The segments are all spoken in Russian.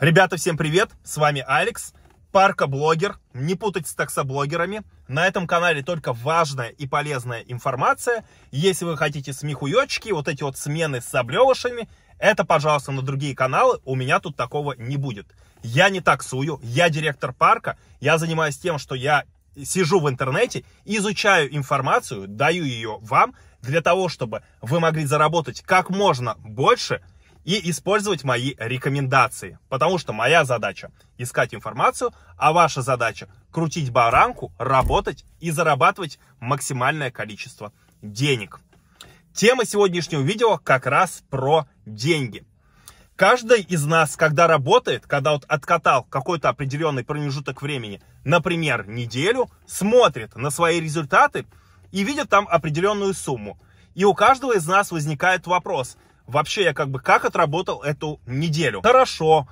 Ребята, всем привет! С вами Алекс, паркоблогер. Не путать с таксоблогерами. На этом канале только важная и полезная информация. Если вы хотите смехуёчки, вот эти вот смены с облевышами, это, пожалуйста, на другие каналы. У меня тут такого не будет. Я не таксую, я директор парка. Я занимаюсь тем, что я сижу в интернете, изучаю информацию, даю ее вам для того, чтобы вы могли заработать как можно больше – и использовать мои рекомендации. Потому что моя задача искать информацию, а ваша задача крутить баранку, работать и зарабатывать максимальное количество денег. Тема сегодняшнего видео как раз про деньги. Каждый из нас, когда работает, когда вот откатал какой-то определенный промежуток времени, например, неделю, смотрит на свои результаты и видит там определенную сумму. И у каждого из нас возникает вопрос – вообще я как бы как отработал эту неделю. Хорошо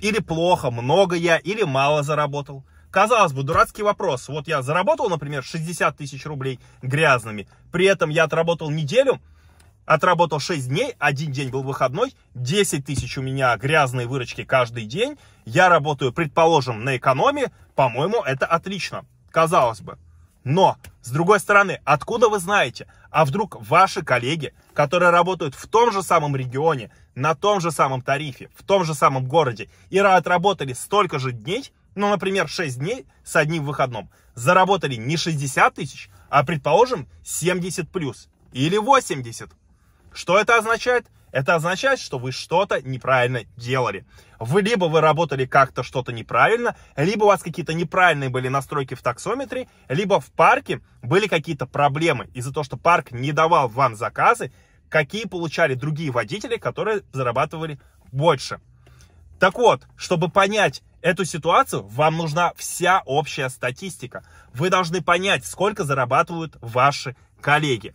или плохо, много я или мало заработал. Казалось бы, дурацкий вопрос. Вот я заработал, например, 60 тысяч рублей грязными, при этом я отработал неделю, отработал 6 дней, один день был выходной, 10 тысяч у меня грязные выручки каждый день, я работаю, предположим, на экономе, по-моему, это отлично, казалось бы. Но, с другой стороны, откуда вы знаете, а вдруг ваши коллеги, которые работают в том же самом регионе, на том же самом тарифе, в том же самом городе и отработали столько же дней, ну, например, 6 дней с одним выходным, заработали не 60 тысяч, а, предположим, 70 плюс или 80. Что это означает? Это означает, что вы что-то неправильно делали. Вы либо вы работали как-то что-то неправильно, либо у вас какие-то неправильные были настройки в таксометре, либо в парке были какие-то проблемы из-за того, что парк не давал вам заказы, какие получали другие водители, которые зарабатывали больше. Так вот, чтобы понять эту ситуацию, вам нужна вся общая статистика. Вы должны понять, сколько зарабатывают ваши коллеги.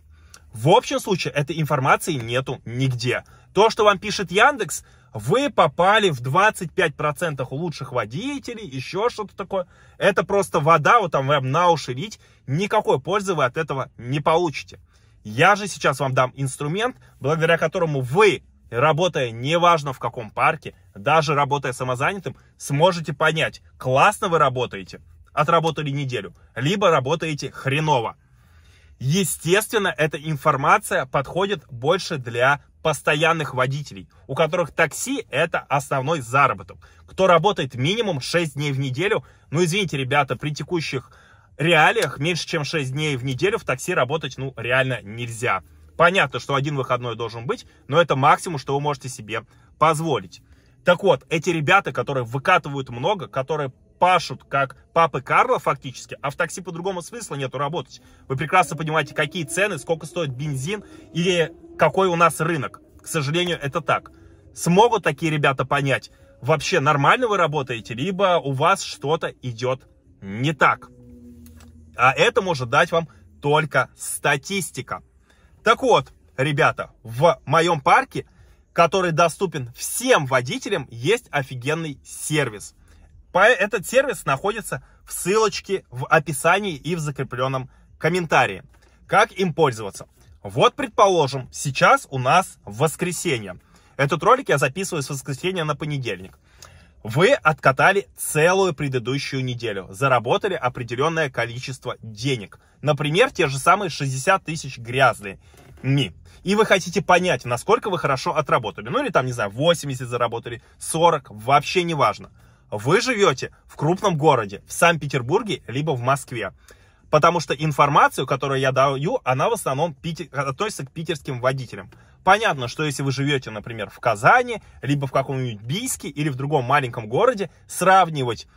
В общем случае этой информации нету нигде. То, что вам пишет Яндекс, вы попали в 25% лучших водителей, еще что-то такое. Это просто вода, вот там вам на уши лить. Никакой пользы вы от этого не получите. Я же сейчас вам дам инструмент, благодаря которому вы, работая неважно в каком парке, даже работая самозанятым, сможете понять, классно вы работаете, отработали неделю, либо работаете хреново. Естественно, эта информация подходит больше для постоянных водителей, у которых такси – это основной заработок. Кто работает минимум 6 дней в неделю, ну, извините, ребята, при текущих реалиях меньше, чем 6 дней в неделю в такси работать, ну, реально нельзя. Понятно, что один выходной должен быть, но это максимум, что вы можете себе позволить. Так вот, эти ребята, которые выкатывают много, которые пашут, как папы Карла фактически, а в такси по-другому смысла нету работать. Вы прекрасно понимаете, какие цены, сколько стоит бензин или какой у нас рынок. К сожалению, это так. Смогут такие ребята понять, вообще нормально вы работаете, либо у вас что-то идет не так. А это может дать вам только статистика. Так вот, ребята, в моем парке, который доступен всем водителям, есть офигенный сервис – этот сервис находится в ссылочке в описании и в закрепленном комментарии. Как им пользоваться? Вот, предположим, сейчас у нас воскресенье. Этот ролик я записываю с воскресенья на понедельник. Вы откатали целую предыдущую неделю, заработали определенное количество денег. Например, те же самые 60 тысяч грязные ми. И вы хотите понять, насколько вы хорошо отработали. Ну или там, не знаю, 80 заработали, 40, вообще не важно вы живете в крупном городе, в Санкт-Петербурге, либо в Москве. Потому что информацию, которую я даю, она в основном питер, относится к питерским водителям. Понятно, что если вы живете, например, в Казани, либо в каком-нибудь Бийске или в другом маленьком городе, сравнивать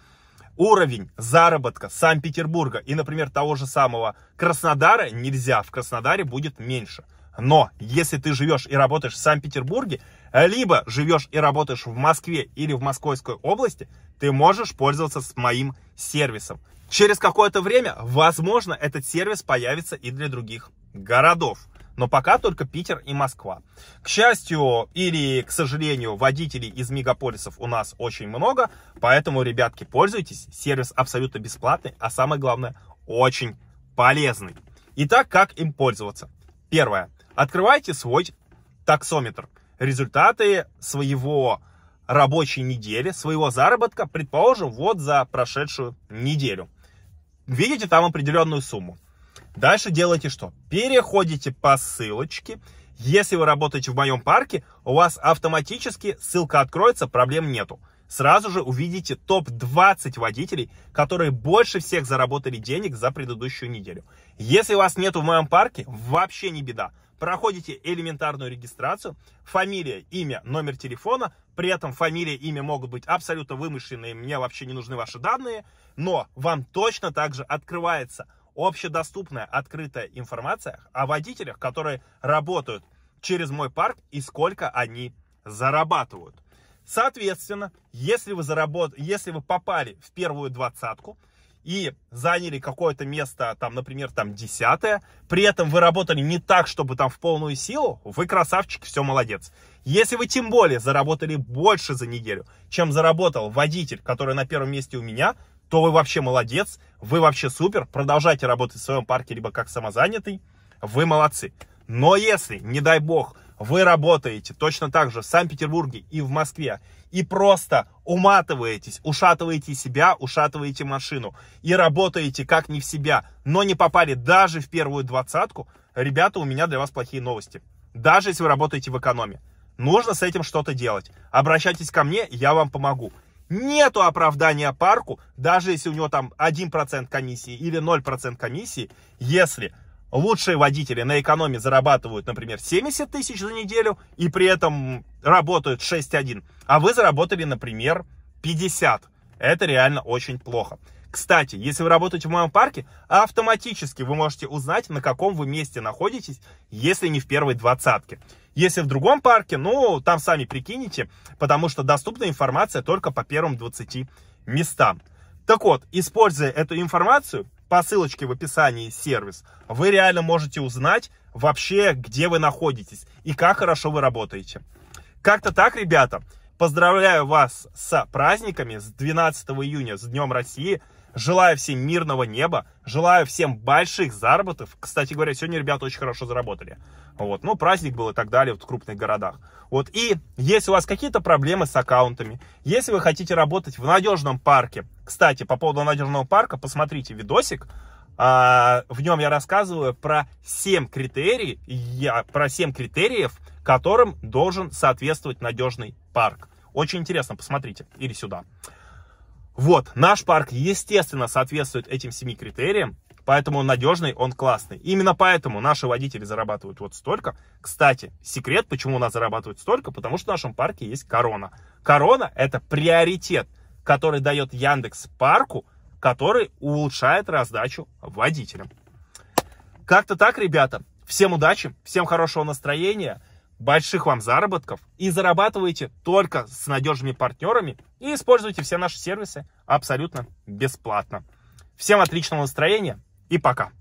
уровень заработка Санкт-Петербурга и, например, того же самого Краснодара нельзя. В Краснодаре будет меньше. Но если ты живешь и работаешь в Санкт-Петербурге, либо живешь и работаешь в Москве или в Московской области, ты можешь пользоваться с моим сервисом. Через какое-то время, возможно, этот сервис появится и для других городов. Но пока только Питер и Москва. К счастью или, к сожалению, водителей из мегаполисов у нас очень много. Поэтому, ребятки, пользуйтесь. Сервис абсолютно бесплатный, а самое главное, очень полезный. Итак, как им пользоваться? Первое. Открывайте свой таксометр. Результаты своего рабочей недели, своего заработка, предположим, вот за прошедшую неделю. Видите там определенную сумму. Дальше делайте что? Переходите по ссылочке. Если вы работаете в моем парке, у вас автоматически ссылка откроется, проблем нету. Сразу же увидите топ-20 водителей, которые больше всех заработали денег за предыдущую неделю. Если у вас нету в моем парке, вообще не беда проходите элементарную регистрацию, фамилия, имя, номер телефона, при этом фамилия, имя могут быть абсолютно вымышленные, мне вообще не нужны ваши данные, но вам точно также открывается общедоступная открытая информация о водителях, которые работают через мой парк и сколько они зарабатывают. Соответственно, если вы, заработ... если вы попали в первую двадцатку, и заняли какое-то место, там, например, там десятое, при этом вы работали не так, чтобы там в полную силу, вы красавчик, все молодец. Если вы тем более заработали больше за неделю, чем заработал водитель, который на первом месте у меня, то вы вообще молодец, вы вообще супер, продолжайте работать в своем парке, либо как самозанятый, вы молодцы. Но если, не дай бог, вы работаете точно так же в Санкт-Петербурге и в Москве и просто уматываетесь, ушатываете себя, ушатываете машину и работаете как не в себя, но не попали даже в первую двадцатку, ребята, у меня для вас плохие новости. Даже если вы работаете в экономе, нужно с этим что-то делать. Обращайтесь ко мне, я вам помогу. Нету оправдания парку, даже если у него там 1% комиссии или 0% комиссии, если Лучшие водители на экономе зарабатывают, например, 70 тысяч за неделю и при этом работают 6-1, а вы заработали, например, 50. Это реально очень плохо. Кстати, если вы работаете в моем парке, автоматически вы можете узнать, на каком вы месте находитесь, если не в первой двадцатке. Если в другом парке, ну, там сами прикинете, потому что доступна информация только по первым 20 местам. Так вот, используя эту информацию, по ссылочке в описании сервис, вы реально можете узнать вообще, где вы находитесь и как хорошо вы работаете. Как-то так, ребята. Поздравляю вас с праздниками, с 12 июня, с Днем России. Желаю всем мирного неба, желаю всем больших заработков. Кстати говоря, сегодня ребята очень хорошо заработали. Вот, ну, праздник был и так далее вот, в крупных городах. Вот, и если у вас какие-то проблемы с аккаунтами, если вы хотите работать в надежном парке, кстати, по поводу надежного парка, посмотрите видосик. А, в нем я рассказываю про 7 критерий, про 7 критериев, которым должен соответствовать надежный парк. Очень интересно, посмотрите. Или сюда. Вот, наш парк, естественно, соответствует этим 7 критериям. Поэтому он надежный, он классный. Именно поэтому наши водители зарабатывают вот столько. Кстати, секрет, почему у нас зарабатывают столько, потому что в нашем парке есть корона. Корона – это приоритет – который дает Яндекс Парку, который улучшает раздачу водителям. Как-то так, ребята. Всем удачи, всем хорошего настроения, больших вам заработков и зарабатывайте только с надежными партнерами и используйте все наши сервисы абсолютно бесплатно. Всем отличного настроения и пока!